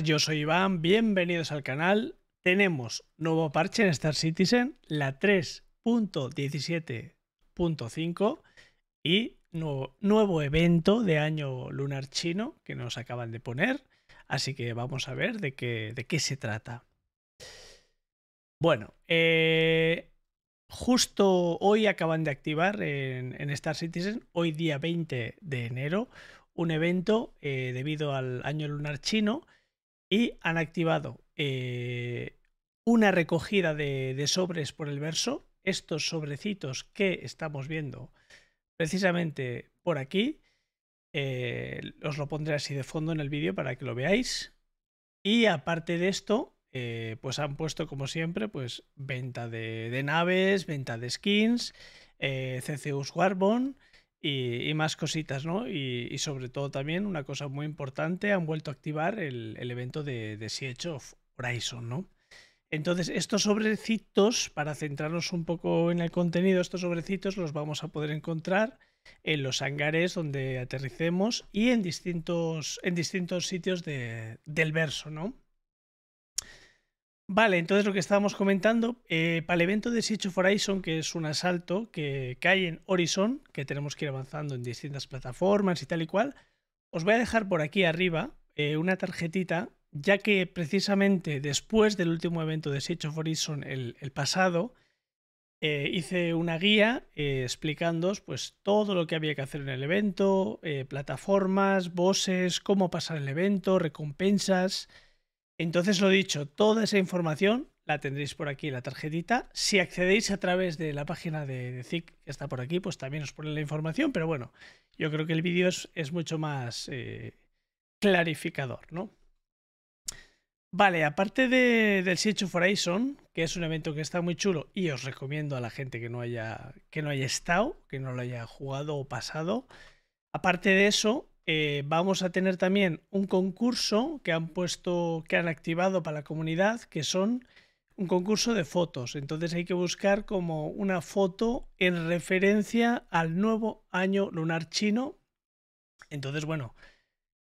yo soy Iván, bienvenidos al canal. Tenemos nuevo parche en Star Citizen, la 3.17.5 y nuevo, evento de año lunar chino que nos acaban de poner. Así que vamos a ver de qué, se trata. Bueno, eh, justo hoy acaban de activar en, Star Citizen, hoy día 20 de enero, un evento eh, debido al año lunar chino y han activado eh, una recogida de, sobres por el verso. Estos sobrecitos que estamos viendo precisamente por aquí. Eh, os lo pondré así de fondo en el vídeo para que lo veáis. Y aparte de esto, eh, pues han puesto, como siempre, pues venta de, naves, venta de skins, CCUs Warbone y, más cositas, ¿no? Y, sobre todo también una cosa muy importante, han vuelto a activar el, evento de, de Siege of Horizon, ¿no? Entonces, estos sobrecitos, para centrarnos un poco en el contenido, estos sobrecitos los vamos a poder encontrar en los hangares donde aterricemos y en distintos, en distintos sitios del verso, ¿no? Vale, entonces lo que estábamos comentando, eh, para el evento de Siege of Horizon, que es un asalto que, cae en Horizon, que tenemos que ir avanzando en distintas plataformas y tal y cual, os voy a dejar por aquí arriba eh, una tarjetita, ya que precisamente después del último evento de Siege of Horizon, el, pasado, eh, hice una guía explicándoos pues, todo lo que había que hacer en el evento, plataformas, bosses, cómo pasar el evento, recompensas... Entonces, lo dicho, toda esa información la tendréis por aquí, la tarjetita. Si accedéis a través de la página de, de que está por aquí, pues también os pone la información, pero bueno, yo creo que el vídeo es, mucho más eh, clarificador, ¿no? Vale, aparte del Siege of Horizon, que es un evento que está muy chulo y os recomiendo a la gente que no haya, que no haya estado, que no lo haya jugado o pasado, aparte de eso, eh, vamos a tener también un concurso que han puesto, que han activado para la comunidad, que son un concurso de fotos. Entonces hay que buscar como una foto en referencia al nuevo año lunar chino. Entonces, bueno,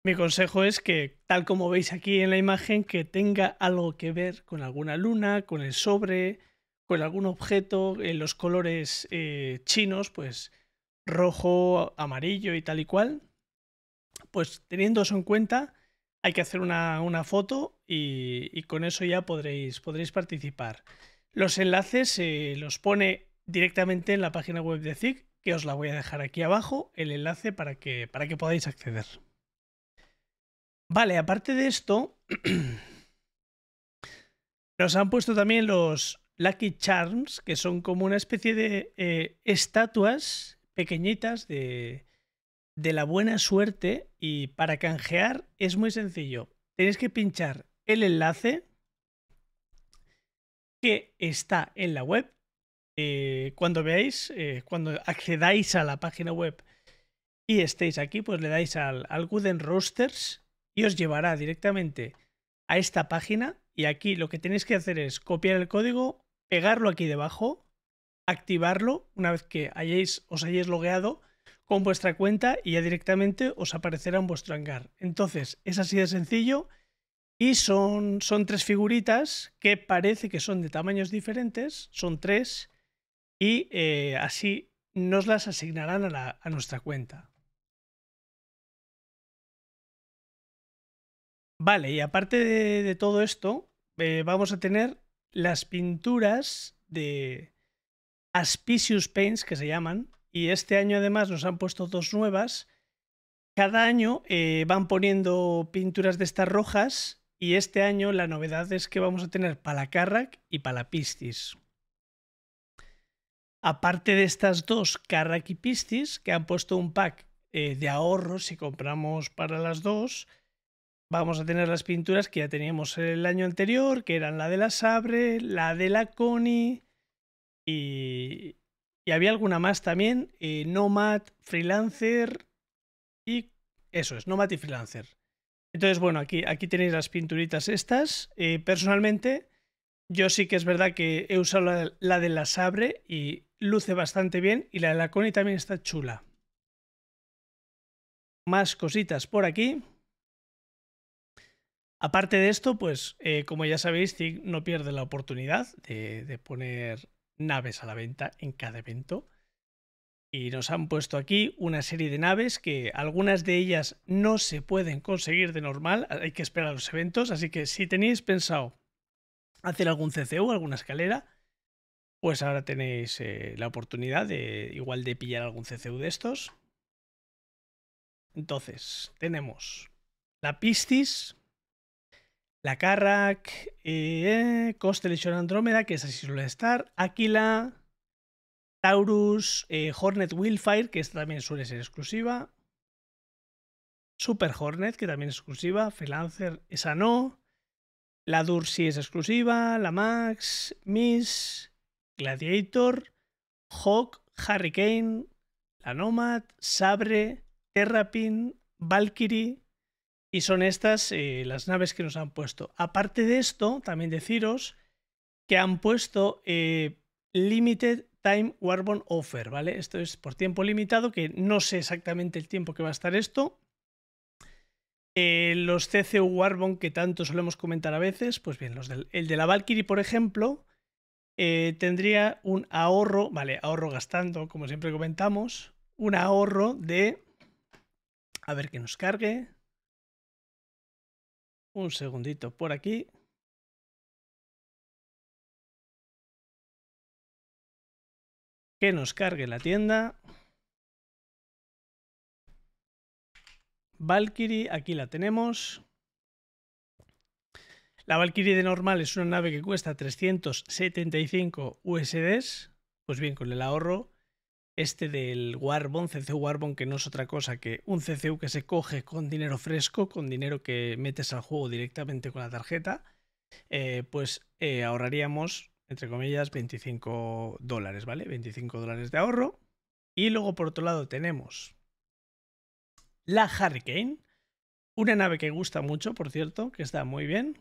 mi consejo es que, tal como veis aquí en la imagen, que tenga algo que ver con alguna luna, con el sobre, con algún objeto, en los colores eh, chinos, pues rojo, amarillo y tal y cual pues teniendo eso en cuenta, hay que hacer una, foto y, con eso ya podréis, podréis participar. Los enlaces se los pone directamente en la página web de Zig, que os la voy a dejar aquí abajo, el enlace para que, para que podáis acceder. Vale, aparte de esto, nos han puesto también los Lucky Charms, que son como una especie de eh, estatuas pequeñitas de, de la buena suerte y para canjear es muy sencillo. Tenéis que pinchar el enlace que está en la web. Eh, cuando veáis, eh, cuando accedáis a la página web y estéis aquí, pues le dais al, al Roasters y os llevará directamente a esta página. Y aquí lo que tenéis que hacer es copiar el código, pegarlo aquí debajo, activarlo una vez que hayáis, os hayáis logueado con vuestra cuenta y ya directamente os aparecerá vuestro hangar. Entonces, es así de sencillo y son, tres figuritas que parece que son de tamaños diferentes, son tres y eh, así nos las asignarán a, nuestra cuenta. Vale, y aparte de, todo esto, eh, vamos a tener las pinturas de Aspicious Paints, que se llaman, y este año además nos han puesto dos nuevas. Cada año eh, van poniendo pinturas de estas rojas y este año la novedad es que vamos a tener Carrack y Palapistis. Aparte de estas dos, Carrack y Pistis, que han puesto un pack eh, de ahorro si compramos para las dos, vamos a tener las pinturas que ya teníamos el año anterior, que eran la de la Sabre, la de la Connie y, y había alguna más también, eh, Nomad, Freelancer y eso es, Nomad y Freelancer. Entonces, bueno, aquí, aquí tenéis las pinturitas estas. Eh, personalmente, yo sí que es verdad que he usado la, de la Sabre y luce bastante bien y la de la Connie también está chula. Más cositas por aquí. Aparte de esto, pues eh, como ya sabéis, Zig no pierde la oportunidad de poner naves a la venta en cada evento. Y nos han puesto aquí una serie de naves que algunas de ellas no se pueden conseguir de normal, hay que esperar los eventos, así que si tenéis pensado hacer algún CCU, alguna escalera, pues ahora tenéis eh, la oportunidad de igual de pillar algún CCU de estos. Entonces, tenemos la Pistis, la Carrack, eh, Constellation Andrómeda, que es así suele estar, Aquila, Taurus, eh, Hornet Wildfire, que esta también suele ser exclusiva, Super Hornet, que también es exclusiva, Freelancer, esa no, la Dur es exclusiva, la Max, Miss, Gladiator, Hawk, Hurricane, la Nomad, Sabre, Terrapin, Valkyrie, y son estas eh, las naves que nos han puesto. Aparte de esto, también deciros que han puesto eh, Limited Time Warbon Offer, ¿vale? Esto es por tiempo limitado, que no sé exactamente el tiempo que va a estar esto. Eh, los CCU Warbon que tanto solemos comentar a veces, pues bien, los del, el de la Valkyrie, por ejemplo, tendría un ahorro, vale, ahorro gastando, como siempre comentamos, un ahorro de, a ver que nos cargue, un segundito por aquí. Que nos cargue la tienda. Valkyrie, aquí la tenemos. La Valkyrie de normal es una nave que cuesta 375 USD, Pues bien, con el ahorro este del Warbon, CCU Warbon, que no es otra cosa que un CCU que se coge con dinero fresco, con dinero que metes al juego directamente con la tarjeta, eh, pues eh, ahorraríamos, entre comillas, 25 dólares, ¿vale? 25 dólares de ahorro. Y luego, por otro lado, tenemos la Hurricane, una nave que gusta mucho, por cierto, que está muy bien.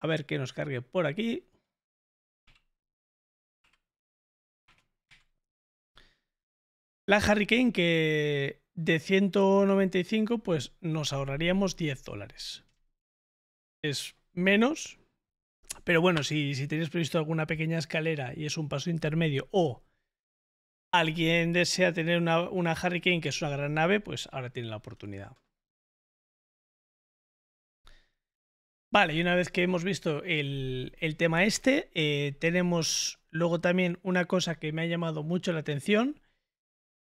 A ver qué nos cargue por aquí. La Harry Kane que de 195 pues nos ahorraríamos 10 dólares. Es menos, pero bueno, si, tenéis previsto alguna pequeña escalera y es un paso intermedio o alguien desea tener una, una Harry Kane que es una gran nave, pues ahora tiene la oportunidad. Vale, y una vez que hemos visto el, tema este, eh, tenemos luego también una cosa que me ha llamado mucho la atención,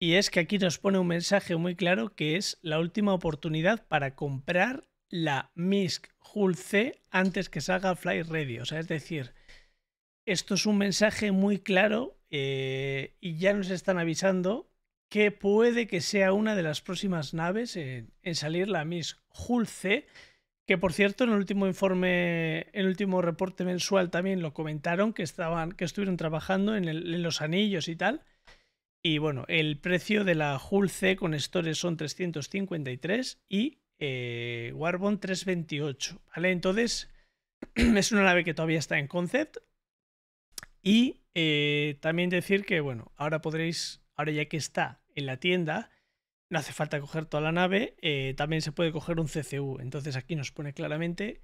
y es que aquí nos pone un mensaje muy claro que es la última oportunidad para comprar la MISC Hull C antes que salga Fly Radio. O sea, es decir, esto es un mensaje muy claro eh, y ya nos están avisando que puede que sea una de las próximas naves en, salir la MISC Hull C. Que por cierto, en el último informe, en el último reporte mensual también lo comentaron que estaban, que estuvieron trabajando en los anillos y tal y bueno, el precio de la C con Store son 353 y eh, 328, ¿vale? Entonces, es una nave que todavía está en concept. Y eh, también decir que, bueno, ahora podréis, ahora ya que está en la tienda, no hace falta coger toda la nave, eh, también se puede coger un CCU. Entonces aquí nos pone claramente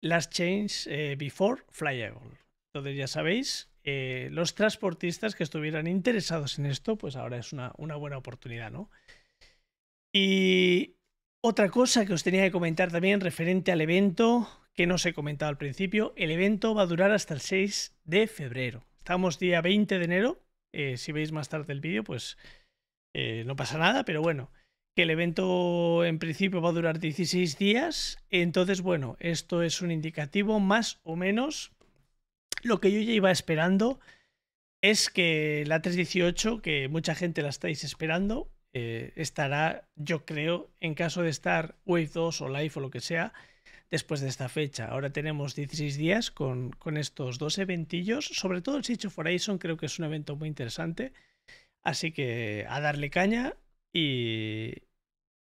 Last Change eh, Before Flyable. Entonces ya sabéis eh, los transportistas que estuvieran interesados en esto, pues ahora es una, buena oportunidad, ¿no? Y otra cosa que os tenía que comentar también referente al evento, que no os he comentado al principio, el evento va a durar hasta el 6 de febrero. Estamos día 20 de enero, eh, si veis más tarde el vídeo, pues eh, no pasa nada, pero bueno, que el evento en principio va a durar 16 días, entonces bueno, esto es un indicativo más o menos lo que yo ya iba esperando es que la 318, que mucha gente la estáis esperando, eh, estará, yo creo, en caso de estar Wave 2 o Live o lo que sea, después de esta fecha. Ahora tenemos 16 días con, con estos dos eventillos. Sobre todo el sitio for Horizon creo que es un evento muy interesante. Así que a darle caña y,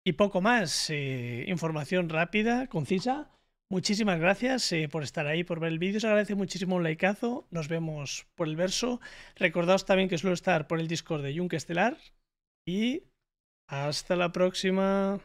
y poco más. Eh, información rápida, concisa. Muchísimas gracias eh, por estar ahí, por ver el vídeo. Os agradece muchísimo un likeazo. Nos vemos por el verso. Recordaos también que suelo estar por el Discord de Junque Estelar. Y hasta la próxima.